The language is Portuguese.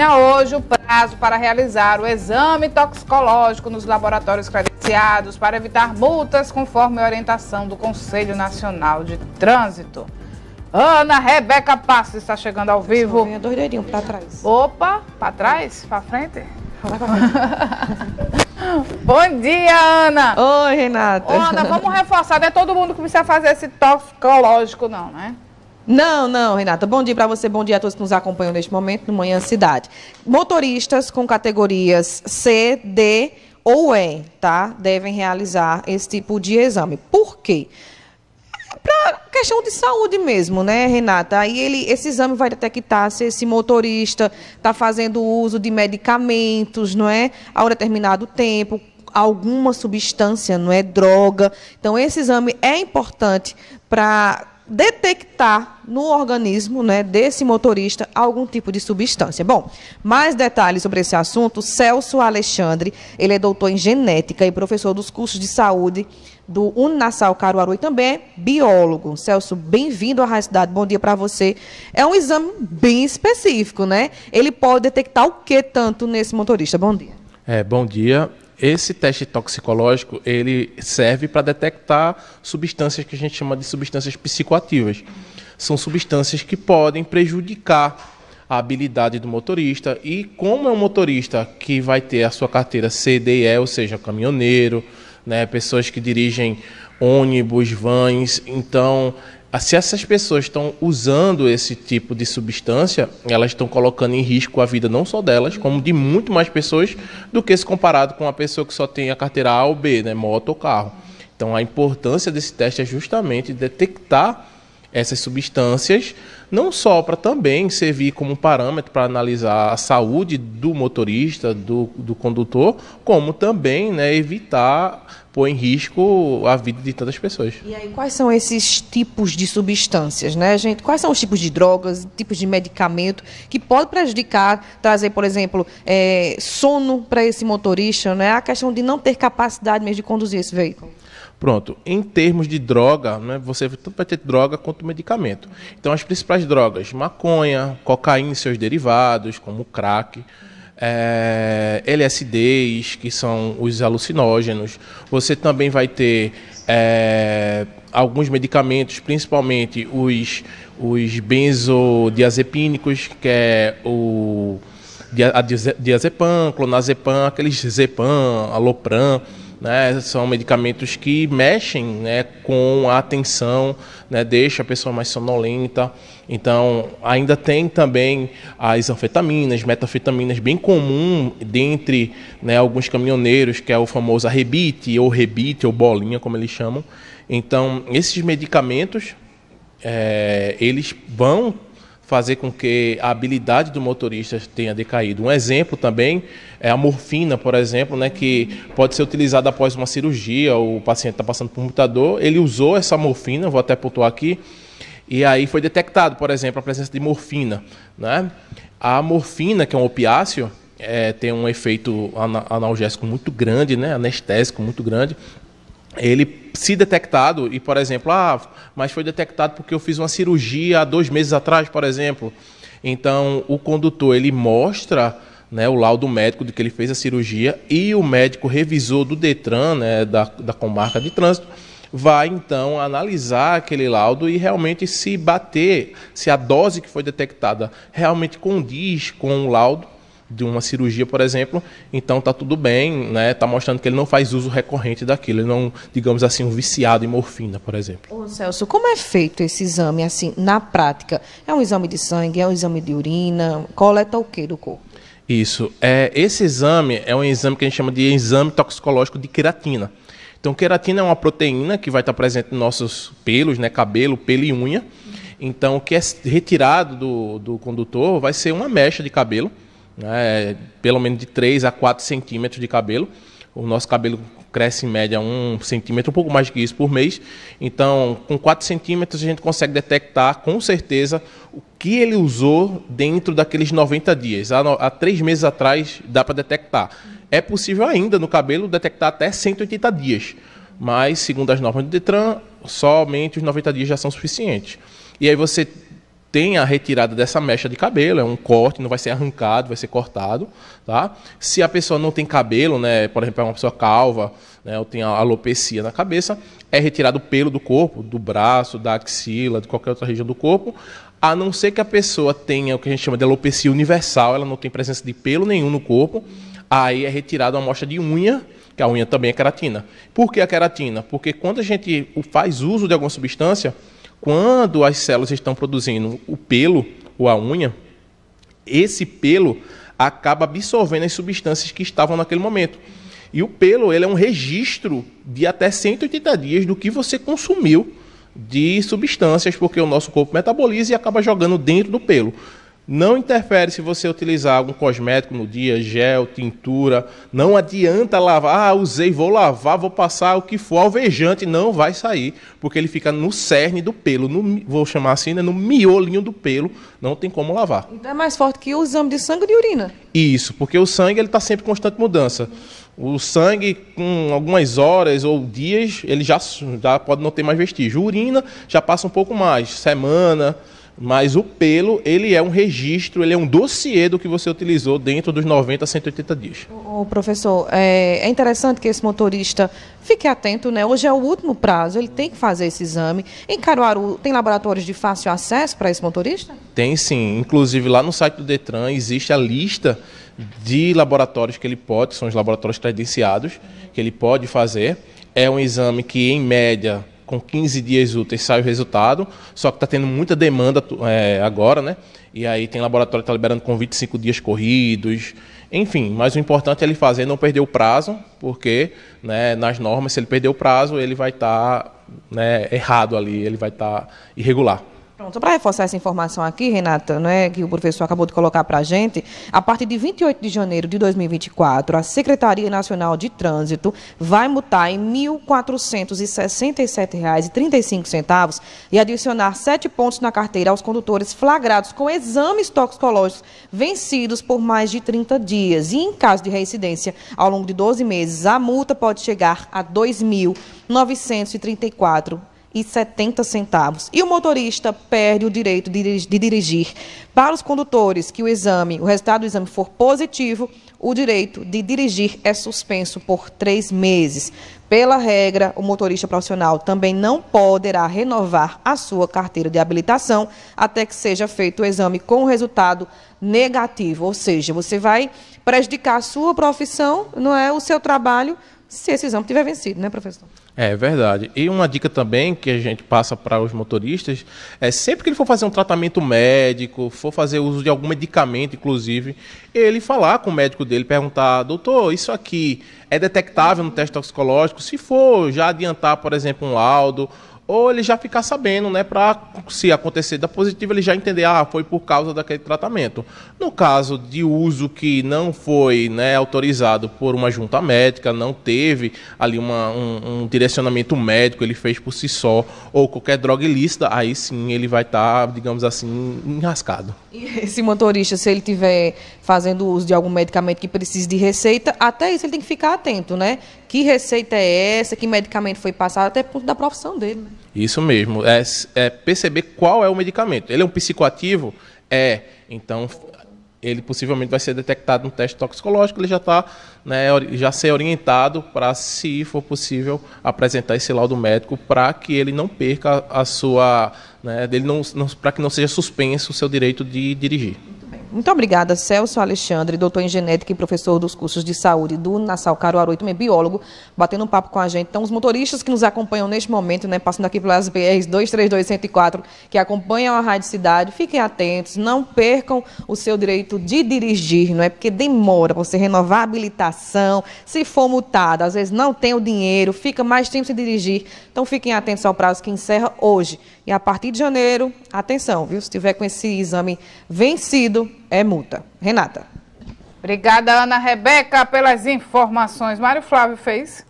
Né, hoje o prazo para realizar o exame toxicológico nos laboratórios credenciados para evitar multas, conforme a orientação do Conselho Nacional de Trânsito. Ana Rebeca Passos está chegando ao vivo. Vem doideirinho para trás. Opa, para trás? Para frente? Bom dia, Ana. Oi, Renata. Ana, vamos reforçar, não é todo mundo que precisa fazer esse toxicológico, não, né? Não, não, Renata. Bom dia para você, bom dia a todos que nos acompanham neste momento no Manhã Cidade. Motoristas com categorias C, D ou E, tá? Devem realizar esse tipo de exame. Por quê? Para questão de saúde mesmo, né, Renata? Aí ele, esse exame vai detectar se esse motorista está fazendo uso de medicamentos, não é? A um determinado tempo, alguma substância, não é? Droga. Então, esse exame é importante para detectar no organismo né, desse motorista algum tipo de substância. Bom, mais detalhes sobre esse assunto, Celso Alexandre, ele é doutor em genética e professor dos cursos de saúde do Uninasal Caruaru e também é biólogo. Celso, bem-vindo à Rádio Cidade, bom dia para você. É um exame bem específico, né? Ele pode detectar o que tanto nesse motorista? Bom dia. É, bom dia. Esse teste toxicológico ele serve para detectar substâncias que a gente chama de substâncias psicoativas. São substâncias que podem prejudicar a habilidade do motorista e como é um motorista que vai ter a sua carteira CDE, ou seja, caminhoneiro, né, pessoas que dirigem ônibus, vans, então ah, se essas pessoas estão usando esse tipo de substância, elas estão colocando em risco a vida não só delas, como de muito mais pessoas do que se comparado com uma pessoa que só tem a carteira A ou B, né, moto ou carro. Então a importância desse teste é justamente detectar essas substâncias, não só para também servir como parâmetro para analisar a saúde do motorista, do, do condutor, como também né, evitar pôr em risco a vida de tantas pessoas. E aí, quais são esses tipos de substâncias, né, gente? Quais são os tipos de drogas, tipos de medicamento que pode prejudicar, trazer, por exemplo, é, sono para esse motorista, né? A questão de não ter capacidade mesmo de conduzir esse veículo. Pronto, em termos de droga, né, você tanto vai ter droga quanto medicamento. Então, as principais drogas, maconha, cocaína e seus derivados, como crack, é, LSDs, que são os alucinógenos. Você também vai ter é, alguns medicamentos, principalmente os, os benzodiazepínicos, que é o diazepam, clonazepam, aqueles zepam, alopram. Né, são medicamentos que mexem né, com a atenção, né, deixa a pessoa mais sonolenta. Então, ainda tem também as anfetaminas, metafetaminas, bem comum dentre né, alguns caminhoneiros, que é o famoso arrebite, ou rebite, ou bolinha, como eles chamam. Então, esses medicamentos, é, eles vão fazer com que a habilidade do motorista tenha decaído. Um exemplo também é a morfina, por exemplo, né, que pode ser utilizada após uma cirurgia, o paciente está passando por um mutador, ele usou essa morfina, vou até pontuar aqui, e aí foi detectado, por exemplo, a presença de morfina. Né? A morfina, que é um opiáceo, é, tem um efeito analgésico muito grande, né, anestésico muito grande, ele se detectado, e por exemplo, ah, mas foi detectado porque eu fiz uma cirurgia há dois meses atrás, por exemplo. Então, o condutor ele mostra né, o laudo médico de que ele fez a cirurgia e o médico revisor do Detran, né, da, da comarca de trânsito, vai então analisar aquele laudo e realmente se bater, se a dose que foi detectada realmente condiz com o laudo de uma cirurgia, por exemplo, então tá tudo bem, né? Tá mostrando que ele não faz uso recorrente daquilo, ele não, digamos assim, um viciado em morfina, por exemplo. Ô, Celso, como é feito esse exame assim na prática? É um exame de sangue, é um exame de urina, coleta o que do corpo? Isso. É, esse exame é um exame que a gente chama de exame toxicológico de queratina. Então, queratina é uma proteína que vai estar presente nos nossos pelos, né, cabelo, pelo e unha. Então, o que é retirado do, do condutor vai ser uma mecha de cabelo, né, é, pelo menos de 3 a 4 centímetros de cabelo. O nosso cabelo cresce em média um centímetro, um pouco mais que isso por mês. Então, com 4 centímetros, a gente consegue detectar com certeza o que ele usou dentro daqueles 90 dias. Há, há três meses atrás, dá para detectar. É possível ainda no cabelo detectar até 180 dias. Mas, segundo as normas do Detran, somente os 90 dias já são suficientes. E aí você tem a retirada dessa mecha de cabelo, é um corte, não vai ser arrancado, vai ser cortado, tá? Se a pessoa não tem cabelo, né, por exemplo, é uma pessoa calva, né, ou tem alopecia na cabeça, é retirado o pelo do corpo, do braço, da axila, de qualquer outra região do corpo, a não ser que a pessoa tenha o que a gente chama de alopecia universal, ela não tem presença de pelo nenhum no corpo, aí é retirada uma amostra de unha, que a unha também é queratina. Por que a queratina? Porque quando a gente faz uso de alguma substância, quando as células estão produzindo o pelo ou a unha, esse pelo acaba absorvendo as substâncias que estavam naquele momento. E o pelo ele é um registro de até 180 dias do que você consumiu de substâncias, porque o nosso corpo metaboliza e acaba jogando dentro do pelo. Não interfere se você utilizar algum cosmético no dia, gel, tintura. Não adianta lavar. Ah, usei, vou lavar, vou passar o que for. Alvejante não vai sair, porque ele fica no cerne do pelo. No, vou chamar assim, né, no miolinho do pelo. Não tem como lavar. Então é mais forte que o exame de sangue e de urina. Isso, porque o sangue ele está sempre em constante mudança. O sangue, com algumas horas ou dias, ele já, já pode não ter mais vestígio. Urina já passa um pouco mais, semana mas o pelo, ele é um registro, ele é um dossiê do que você utilizou dentro dos 90 a 180 dias. O professor, é, é, interessante que esse motorista fique atento, né? Hoje é o último prazo, ele tem que fazer esse exame. Em Caruaru, tem laboratórios de fácil acesso para esse motorista? Tem sim, inclusive lá no site do DETRAN existe a lista de laboratórios que ele pode, são os laboratórios credenciados, que ele pode fazer. É um exame que, em média, com 15 dias úteis sai o resultado, só que está tendo muita demanda é, agora, né? E aí tem laboratório que está liberando com 25 dias corridos, enfim, mas o importante é ele fazer não perder o prazo, porque né, nas normas, se ele perder o prazo, ele vai estar tá, né, errado ali, ele vai estar tá irregular. Pronto, para reforçar essa informação aqui, Renata, né, que o professor acabou de colocar para a gente, a partir de 28 de janeiro de 2024, a Secretaria Nacional de Trânsito vai multar em R$ 1.467,35 e adicionar sete pontos na carteira aos condutores flagrados com exames toxicológicos vencidos por mais de 30 dias. E em caso de reincidência ao longo de 12 meses, a multa pode chegar a R$ 2.934 e 70 centavos. E o motorista perde o direito de, dirigir. Para os condutores que o exame, o resultado do exame for positivo, o direito de dirigir é suspenso por três meses. Pela regra, o motorista profissional também não poderá renovar a sua carteira de habilitação até que seja feito o exame com resultado negativo. Ou seja, você vai prejudicar a sua profissão, não é o seu trabalho se esse exame tiver vencido, né, professor? É verdade. E uma dica também que a gente passa para os motoristas é sempre que ele for fazer um tratamento médico, for fazer uso de algum medicamento, inclusive, ele falar com o médico dele, perguntar, doutor, isso aqui é detectável no teste toxicológico? Se for, já adiantar, por exemplo, um laudo ou ele já ficar sabendo, né, para se acontecer da positiva, ele já entender, ah, foi por causa daquele tratamento. No caso de uso que não foi né, autorizado por uma junta médica, não teve ali uma, um, um direcionamento médico, ele fez por si só, ou qualquer droga ilícita, aí sim ele vai estar, tá, digamos assim, enrascado. E esse motorista, se ele tiver fazendo uso de algum medicamento que precise de receita, até isso ele tem que ficar atento, né? Que receita é essa, que medicamento foi passado, até por da profissão dele. Né? Isso mesmo. É, é, perceber qual é o medicamento. Ele é um psicoativo? É. Então, ele possivelmente vai ser detectado no teste toxicológico. Ele já está, né, já ser orientado para, se for possível, apresentar esse laudo médico para que ele não perca a sua, né, dele não, não para que não seja suspenso o seu direito de dirigir. Muito obrigada, Celso Alexandre, doutor em genética e professor dos cursos de saúde do Nassau Caruaru, e também biólogo, batendo um papo com a gente. Então, os motoristas que nos acompanham neste momento, né, passando aqui pelas BRs 232104, que acompanham a Rádio Cidade, fiquem atentos, não percam o seu direito de dirigir, não é? Porque demora você renovar a habilitação, se for multado, às vezes não tem o dinheiro, fica mais tempo sem dirigir. Então, fiquem atentos ao prazo que encerra hoje. E a partir de janeiro, atenção, viu? Se tiver com esse exame vencido, é multa. Renata. Obrigada, Ana Rebeca, pelas informações. Mário Flávio fez.